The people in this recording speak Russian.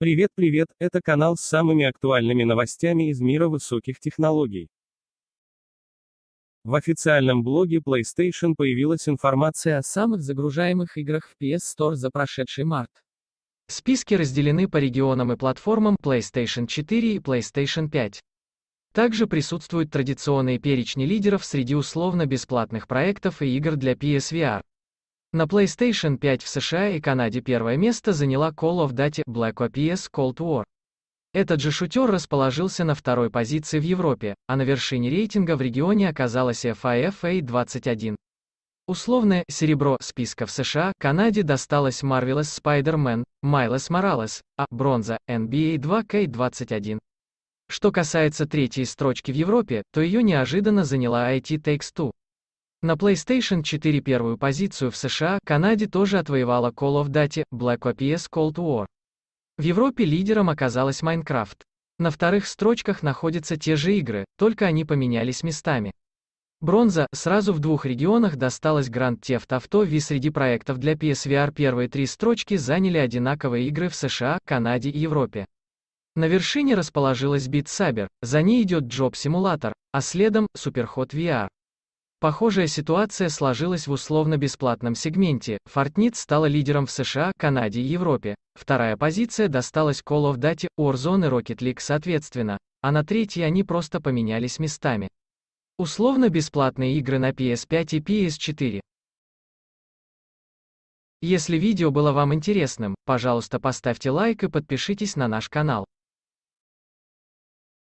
Привет, привет, это канал с самыми актуальными новостями из мира высоких технологий. В официальном блоге PlayStation появилась информация о самых загружаемых играх в PS Store за прошедший март. Списки разделены по регионам и платформам PlayStation 4 и PlayStation 5. Также присутствуют традиционные перечни лидеров среди условно-бесплатных проектов и игр для PSVR. На PlayStation 5 в США и Канаде первое место заняла Call of Duty Black Ops Cold War. Этот же шутер расположился на второй позиции в Европе, а на вершине рейтинга в регионе оказалась FIFA 21. Условное серебро списка в США, Канаде досталось Marvelous Spider-Man, Miles Morales, а бронза NBA 2K21. Что касается третьей строчки в Европе, то ее неожиданно заняла IT Takes Two. На PlayStation 4 первую позицию в США, Канаде тоже отвоевала Call of Duty, Black Ops Cold War. В Европе лидером оказалась Minecraft. На вторых строчках находятся те же игры, только они поменялись местами. Бронза, сразу в двух регионах досталась Grand Theft Auto V среди проектов для PSVR первые три строчки заняли одинаковые игры в США, Канаде и Европе. На вершине расположилась Beat Saber, за ней идет Job Simulator, а следом — Superhot VR. Похожая ситуация сложилась в условно-бесплатном сегменте. Fortnite стала лидером в США, Канаде и Европе. Вторая позиция досталась Call of Duty, Warzone и Rocket League соответственно, а на третьей они просто поменялись местами. Условно-бесплатные игры на PS5 и PS4. Если видео было вам интересным, пожалуйста поставьте лайк и подпишитесь на наш канал.